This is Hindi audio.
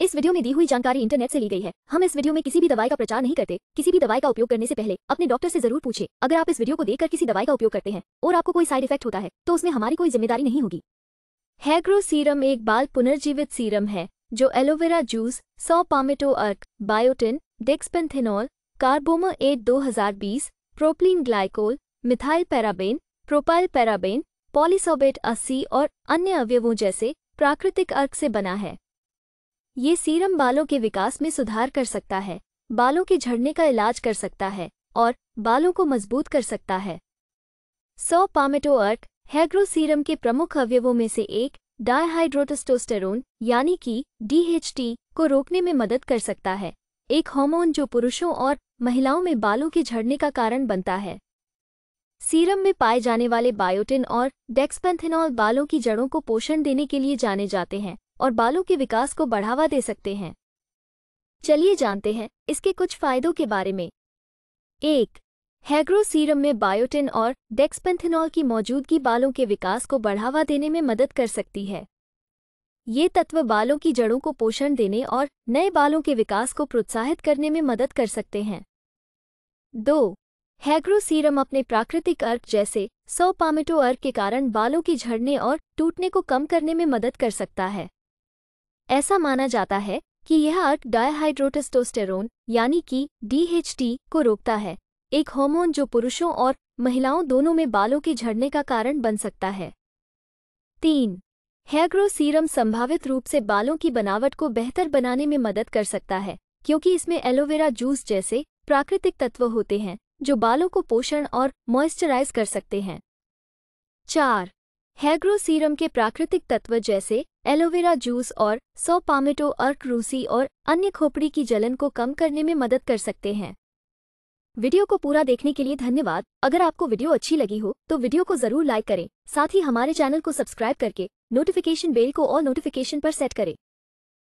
इस वीडियो में दी हुई जानकारी इंटरनेट से ली गई है हम इस वीडियो में किसी भी दवाई का प्रचार नहीं करते किसी भी दवाई का उपयोग करने से पहले अपने डॉक्टर से जरूर पूछे अगर आप इस वीडियो को देखकर किसी दवाई का उपयोग करते हैं और आपको कोई साइड इफेक्ट होता है तो उसमें हमारी कोई जिम्मेदारी नहीं होगी हैग्रो सीरम एक बाल पुनर्जीवित सीरम है जो एलोवेरा जूस सौ पामेटो अर्क बायोटिन डेक्सपेंथेनॉल कार्बोमो एट दो हजार बीस propylene glycol methyl paraben propyl paraben polysorbate अस्सी और अन्य अवयवों जैसे प्राकृतिक अर्क से बना है ये सीरम बालों के विकास में सुधार कर सकता है बालों के झड़ने का इलाज कर सकता है और बालों को मजबूत कर सकता है सौ पामेटो अर्क हैग्रो सीरम के प्रमुख अवयवों में से एक डायहाइड्रोटस्टोस्टेरोन यानी कि डीएचटी को रोकने में मदद कर सकता है एक हार्मोन जो पुरुषों और महिलाओं में बालों के झड़ने का कारण बनता है सीरम में पाए जाने वाले बायोटिन और डेक्सपेंथेनॉल बालों की जड़ों को पोषण देने के लिए जाने जाते हैं और बालों के विकास को बढ़ावा दे सकते हैं चलिए जानते हैं इसके कुछ फायदों के बारे में एक हैग्रो सीरम में बायोटिन और डेक्सपेंथेनॉल की मौजूदगी बालों के विकास को बढ़ावा देने में मदद कर सकती है ये तत्व बालों की जड़ों को पोषण देने और नए बालों के विकास को प्रोत्साहित करने में मदद कर सकते हैं दो हैग्रो सीरम अपने प्राकृतिक अर्क जैसे सौ पामेटो अर्क के कारण बालों के झड़ने और टूटने को कम करने में मदद कर सकता है ऐसा माना जाता है कि यह अर्क डायहाइड्रोटेस्टोस्टेरोन यानी कि डीएचटी को रोकता है एक हार्मोन जो पुरुषों और महिलाओं दोनों में बालों के झड़ने का कारण बन सकता है तीन हैग्रो सीरम संभावित रूप से बालों की बनावट को बेहतर बनाने में मदद कर सकता है क्योंकि इसमें एलोवेरा जूस जैसे प्राकृतिक तत्व होते हैं जो बालों को पोषण और मॉइस्चराइज कर सकते हैं चार हैग्रो सीरम के प्राकृतिक तत्व जैसे एलोवेरा जूस और सौ पामेटो अर्क रूसी और अन्य खोपड़ी की जलन को कम करने में मदद कर सकते हैं वीडियो को पूरा देखने के लिए धन्यवाद अगर आपको वीडियो अच्छी लगी हो तो वीडियो को जरूर लाइक करें साथ ही हमारे चैनल को सब्सक्राइब करके नोटिफिकेशन बेल को और नोटिफिकेशन पर सेट करें